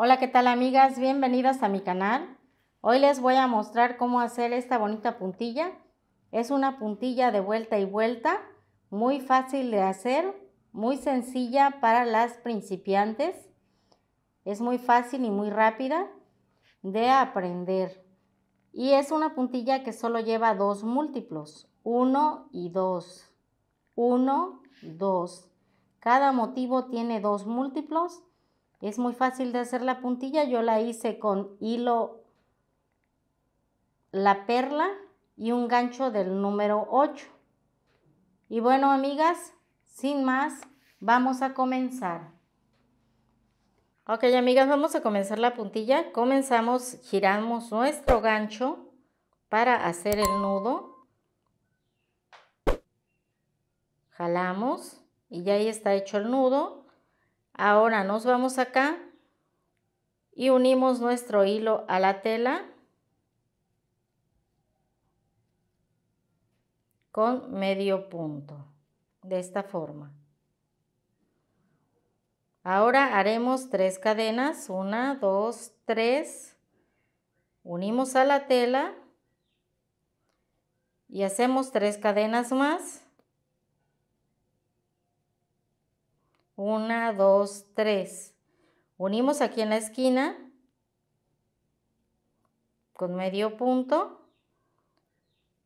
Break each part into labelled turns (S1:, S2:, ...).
S1: Hola, ¿qué tal amigas? Bienvenidas a mi canal. Hoy les voy a mostrar cómo hacer esta bonita puntilla. Es una puntilla de vuelta y vuelta, muy fácil de hacer, muy sencilla para las principiantes. Es muy fácil y muy rápida de aprender. Y es una puntilla que solo lleva dos múltiplos, 1 y 2. 1, 2. Cada motivo tiene dos múltiplos es muy fácil de hacer la puntilla. Yo la hice con hilo, la perla y un gancho del número 8. Y bueno, amigas, sin más, vamos a comenzar. Ok, amigas, vamos a comenzar la puntilla. Comenzamos, giramos nuestro gancho para hacer el nudo. Jalamos y ya ahí está hecho el nudo. Ahora nos vamos acá y unimos nuestro hilo a la tela con medio punto, de esta forma. Ahora haremos tres cadenas, una, dos, tres, unimos a la tela y hacemos tres cadenas más Una, dos, tres. Unimos aquí en la esquina con medio punto,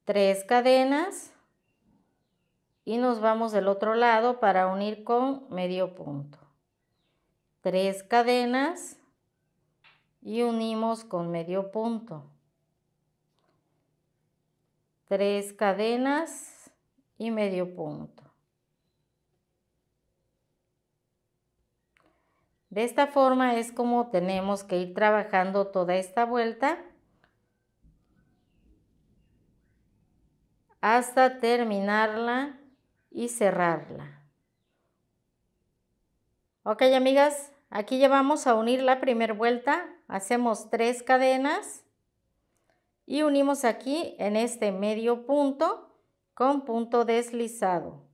S1: tres cadenas y nos vamos del otro lado para unir con medio punto. Tres cadenas y unimos con medio punto. Tres cadenas y medio punto. De esta forma es como tenemos que ir trabajando toda esta vuelta hasta terminarla y cerrarla. Ok amigas, aquí ya vamos a unir la primera vuelta, hacemos tres cadenas y unimos aquí en este medio punto con punto deslizado.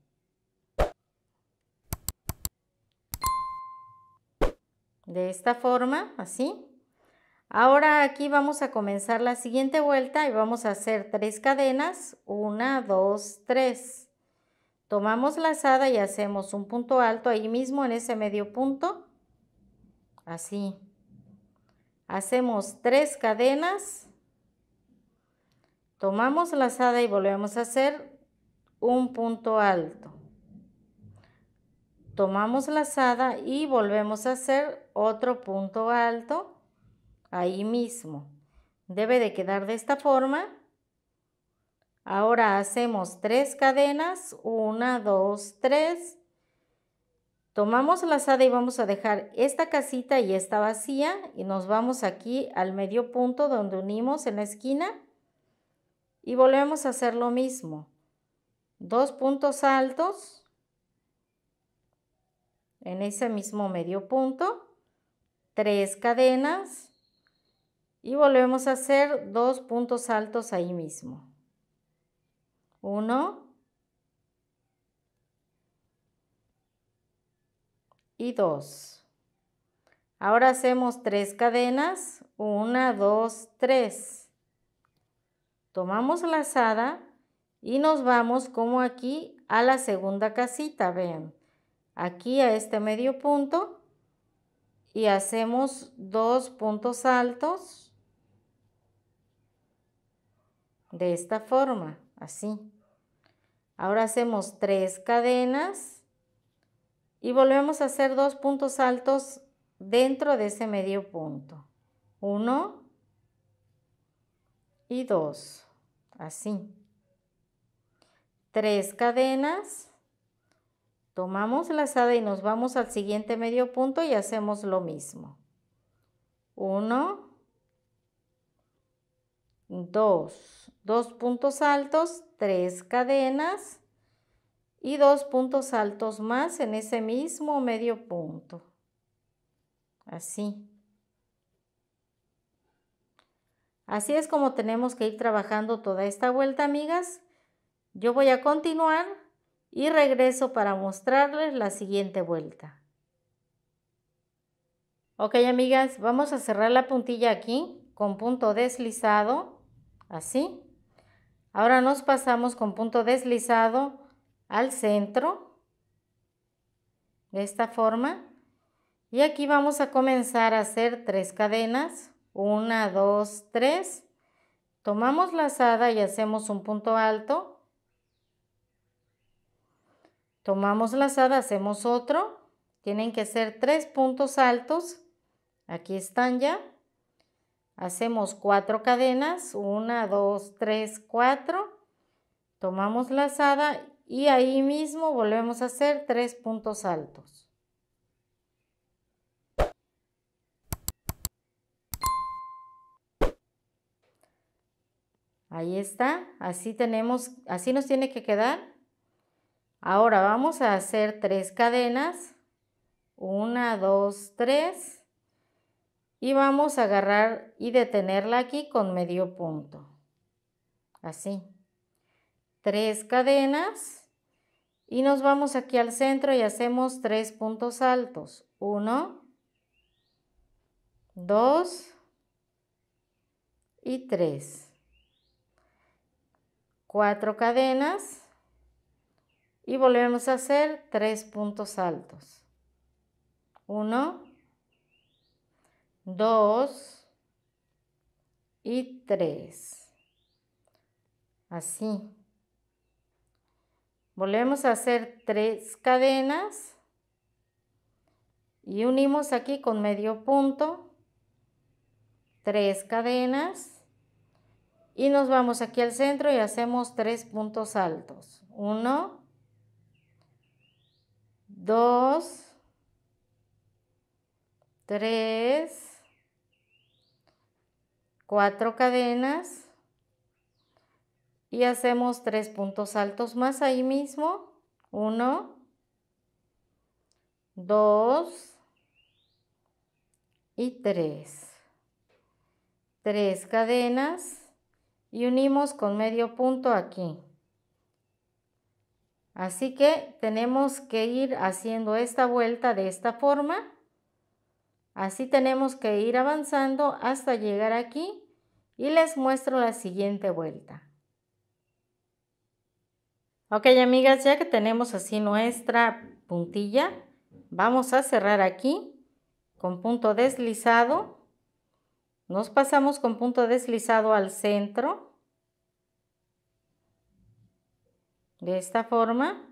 S1: de esta forma, así. Ahora aquí vamos a comenzar la siguiente vuelta y vamos a hacer tres cadenas, una, dos, tres. Tomamos lazada y hacemos un punto alto ahí mismo en ese medio punto, así. Hacemos tres cadenas, tomamos lazada y volvemos a hacer un punto alto tomamos la lazada y volvemos a hacer otro punto alto ahí mismo. Debe de quedar de esta forma. Ahora hacemos tres cadenas, una, dos, tres. Tomamos la lazada y vamos a dejar esta casita y esta vacía y nos vamos aquí al medio punto donde unimos en la esquina y volvemos a hacer lo mismo. Dos puntos altos en ese mismo medio punto, tres cadenas y volvemos a hacer dos puntos altos ahí mismo. Uno y dos. Ahora hacemos tres cadenas, una, dos, tres. Tomamos la lazada y nos vamos como aquí a la segunda casita, vean aquí a este medio punto y hacemos dos puntos altos de esta forma, así. Ahora hacemos tres cadenas y volvemos a hacer dos puntos altos dentro de ese medio punto. Uno y dos, así. Tres cadenas Tomamos la lazada y nos vamos al siguiente medio punto y hacemos lo mismo. 1, 2, 2 puntos altos, 3 cadenas y dos puntos altos más en ese mismo medio punto. Así. Así es como tenemos que ir trabajando toda esta vuelta, amigas. Yo voy a continuar y regreso para mostrarles la siguiente vuelta. Ok amigas, vamos a cerrar la puntilla aquí con punto deslizado, así. Ahora nos pasamos con punto deslizado al centro, de esta forma. Y aquí vamos a comenzar a hacer tres cadenas, una, dos, tres. Tomamos la lazada y hacemos un punto alto Tomamos lazada, hacemos otro. Tienen que ser tres puntos altos. Aquí están ya. Hacemos cuatro cadenas. Una, dos, tres, cuatro. Tomamos lazada y ahí mismo volvemos a hacer tres puntos altos. Ahí está, así tenemos, así nos tiene que quedar Ahora vamos a hacer tres cadenas. Una, dos, tres. Y vamos a agarrar y detenerla aquí con medio punto. Así. Tres cadenas. Y nos vamos aquí al centro y hacemos tres puntos altos. Uno, dos y tres. Cuatro cadenas y volvemos a hacer tres puntos altos. uno dos y tres Así. Volvemos a hacer tres cadenas y unimos aquí con medio punto, tres cadenas y nos vamos aquí al centro y hacemos tres puntos altos. 1, dos, tres, cuatro cadenas y hacemos tres puntos altos más ahí mismo. Uno, dos y tres. Tres cadenas y unimos con medio punto aquí. Así que tenemos que ir haciendo esta vuelta de esta forma. Así tenemos que ir avanzando hasta llegar aquí y les muestro la siguiente vuelta. Ok amigas, ya que tenemos así nuestra puntilla, vamos a cerrar aquí con punto deslizado. Nos pasamos con punto deslizado al centro de esta forma.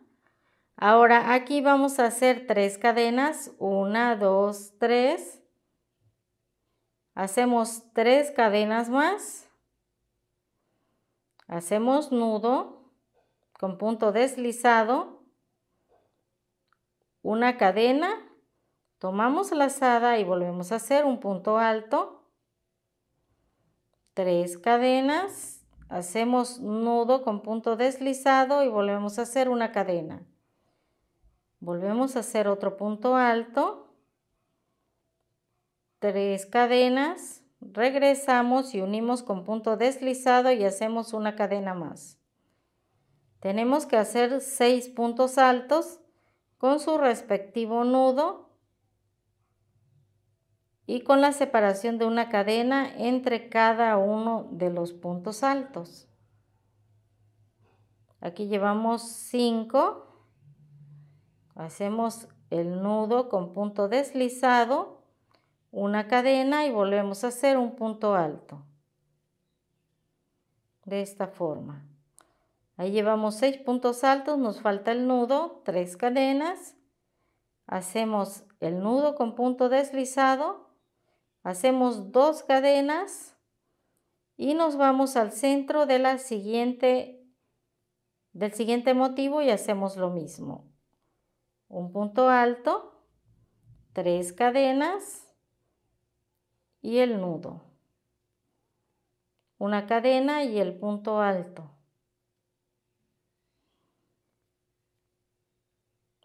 S1: Ahora aquí vamos a hacer tres cadenas, una, dos, tres. Hacemos tres cadenas más. Hacemos nudo con punto deslizado. Una cadena. Tomamos lazada y volvemos a hacer un punto alto. Tres cadenas Hacemos nudo con punto deslizado y volvemos a hacer una cadena. Volvemos a hacer otro punto alto. Tres cadenas. Regresamos y unimos con punto deslizado y hacemos una cadena más. Tenemos que hacer seis puntos altos con su respectivo nudo y con la separación de una cadena entre cada uno de los puntos altos. Aquí llevamos 5, hacemos el nudo con punto deslizado, una cadena y volvemos a hacer un punto alto. De esta forma. Ahí llevamos 6 puntos altos, nos falta el nudo, 3 cadenas. Hacemos el nudo con punto deslizado, Hacemos dos cadenas y nos vamos al centro de la siguiente, del siguiente motivo y hacemos lo mismo. Un punto alto, tres cadenas y el nudo. Una cadena y el punto alto.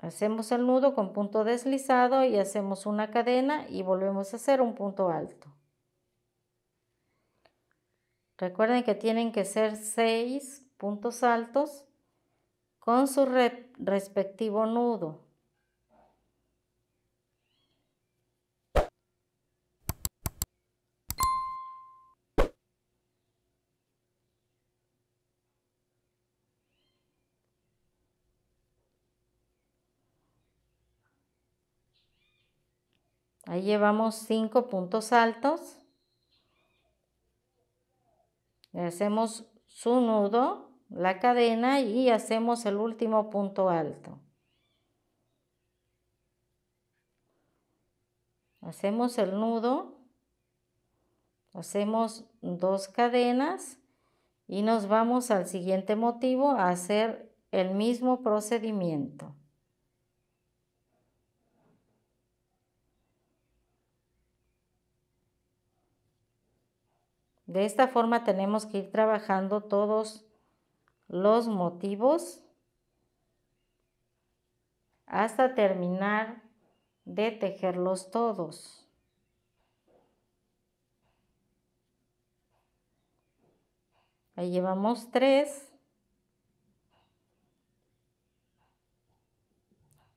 S1: Hacemos el nudo con punto deslizado y hacemos una cadena y volvemos a hacer un punto alto. Recuerden que tienen que ser 6 puntos altos con su respectivo nudo. Ahí llevamos cinco puntos altos. hacemos su nudo, la cadena y hacemos el último punto alto. Hacemos el nudo, hacemos dos cadenas y nos vamos al siguiente motivo a hacer el mismo procedimiento. De esta forma tenemos que ir trabajando todos los motivos hasta terminar de tejerlos todos. Ahí llevamos tres,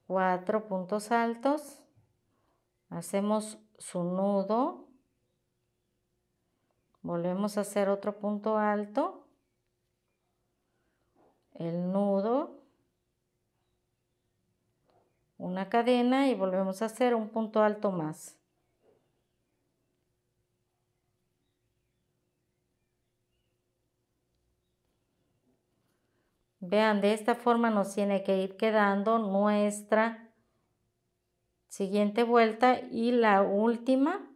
S1: cuatro puntos altos, hacemos su nudo Volvemos a hacer otro punto alto, el nudo, una cadena y volvemos a hacer un punto alto más. Vean, de esta forma nos tiene que ir quedando nuestra siguiente vuelta y la última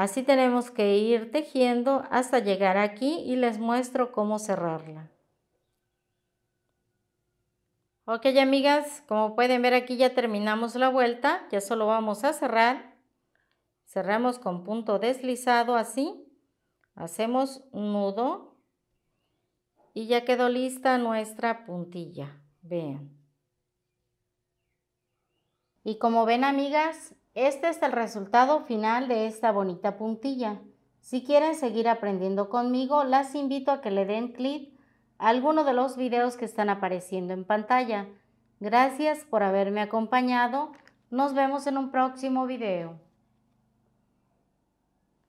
S1: Así tenemos que ir tejiendo hasta llegar aquí y les muestro cómo cerrarla. Ok amigas, como pueden ver aquí ya terminamos la vuelta, ya solo vamos a cerrar. Cerramos con punto deslizado así, hacemos un nudo y ya quedó lista nuestra puntilla, vean. Y como ven amigas, este es el resultado final de esta bonita puntilla. Si quieren seguir aprendiendo conmigo, las invito a que le den clic a alguno de los videos que están apareciendo en pantalla. Gracias por haberme acompañado. Nos vemos en un próximo video.